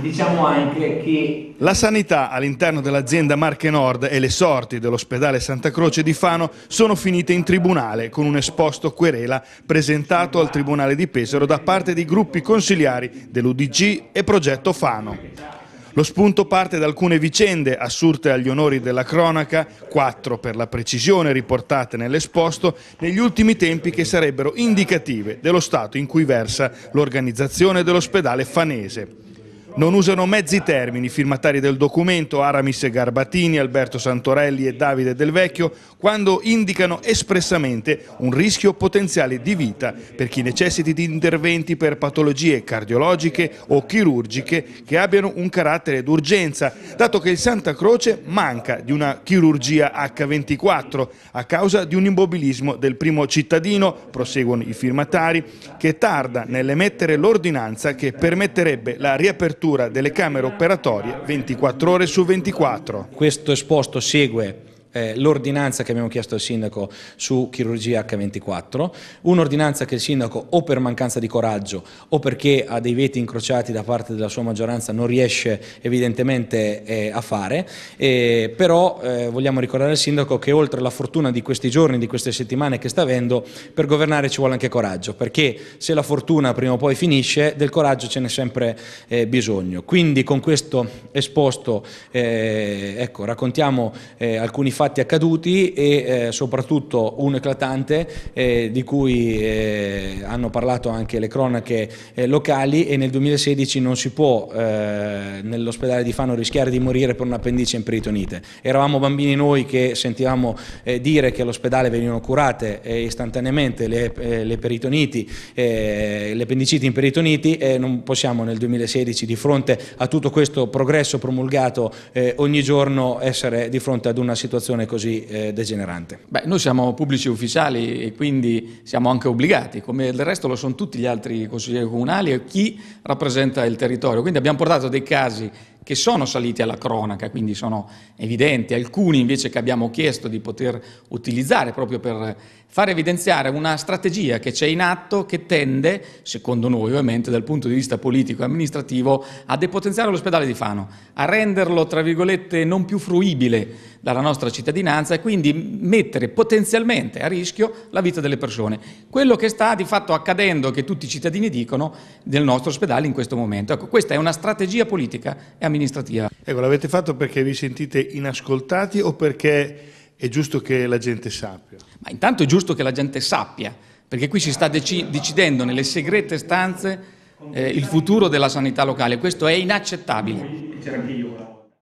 Diciamo anche che... La sanità all'interno dell'azienda Marche Nord e le sorti dell'ospedale Santa Croce di Fano sono finite in tribunale con un esposto querela presentato al Tribunale di Pesaro da parte di gruppi consiliari dell'UDC e Progetto Fano. Lo spunto parte da alcune vicende assurte agli onori della cronaca, quattro per la precisione riportate nell'esposto, negli ultimi tempi che sarebbero indicative dello stato in cui versa l'organizzazione dell'ospedale fanese. Non usano mezzi termini i firmatari del documento Aramis Garbatini, Alberto Santorelli e Davide Del Vecchio quando indicano espressamente un rischio potenziale di vita per chi necessiti di interventi per patologie cardiologiche o chirurgiche che abbiano un carattere d'urgenza, dato che il Santa Croce manca di una chirurgia H24 a causa di un immobilismo del primo cittadino, proseguono i firmatari, che tarda nell'emettere l'ordinanza che permetterebbe la riapertura apertura delle camere operatorie 24 ore su 24. Questo esposto segue eh, l'ordinanza che abbiamo chiesto al sindaco su chirurgia H24, un'ordinanza che il sindaco o per mancanza di coraggio o perché ha dei veti incrociati da parte della sua maggioranza non riesce evidentemente eh, a fare, eh, però vogliamo ricordare al sindaco che oltre alla fortuna di questi giorni, di queste settimane che sta avendo, per governare ci vuole anche coraggio, perché se la fortuna prima o poi finisce, del coraggio ce n'è sempre eh, bisogno. Quindi con questo esposto eh, ecco, raccontiamo eh, alcuni fatti fatti accaduti e eh, soprattutto un eclatante eh, di cui eh, hanno parlato anche le cronache eh, locali e nel 2016 non si può eh, nell'ospedale di Fano rischiare di morire per un appendice in peritonite. Eravamo bambini noi che sentivamo eh, dire che all'ospedale venivano curate istantaneamente le, le peritoniti, le appendiciti imperitoniti e non possiamo nel 2016 di fronte a tutto questo progresso promulgato ogni giorno essere di fronte ad una situazione situazione così eh, degenerante? Beh, noi siamo pubblici ufficiali e quindi siamo anche obbligati, come del resto lo sono tutti gli altri consiglieri comunali e chi rappresenta il territorio. Quindi abbiamo portato dei casi che sono saliti alla cronaca, quindi sono evidenti, alcuni invece che abbiamo chiesto di poter utilizzare proprio per far evidenziare una strategia che c'è in atto che tende, secondo noi ovviamente dal punto di vista politico e amministrativo, a depotenziare l'ospedale di Fano, a renderlo tra virgolette non più fruibile dalla nostra cittadinanza e quindi mettere potenzialmente a rischio la vita delle persone. Quello che sta di fatto accadendo, che tutti i cittadini dicono, del nostro ospedale in questo momento. Ecco, questa è una strategia politica e amministrativa amministrativa. Ecco, l'avete fatto perché vi sentite inascoltati o perché è giusto che la gente sappia? Ma intanto è giusto che la gente sappia, perché qui si sta deci decidendo nelle segrete stanze eh, il futuro della sanità locale, questo è inaccettabile.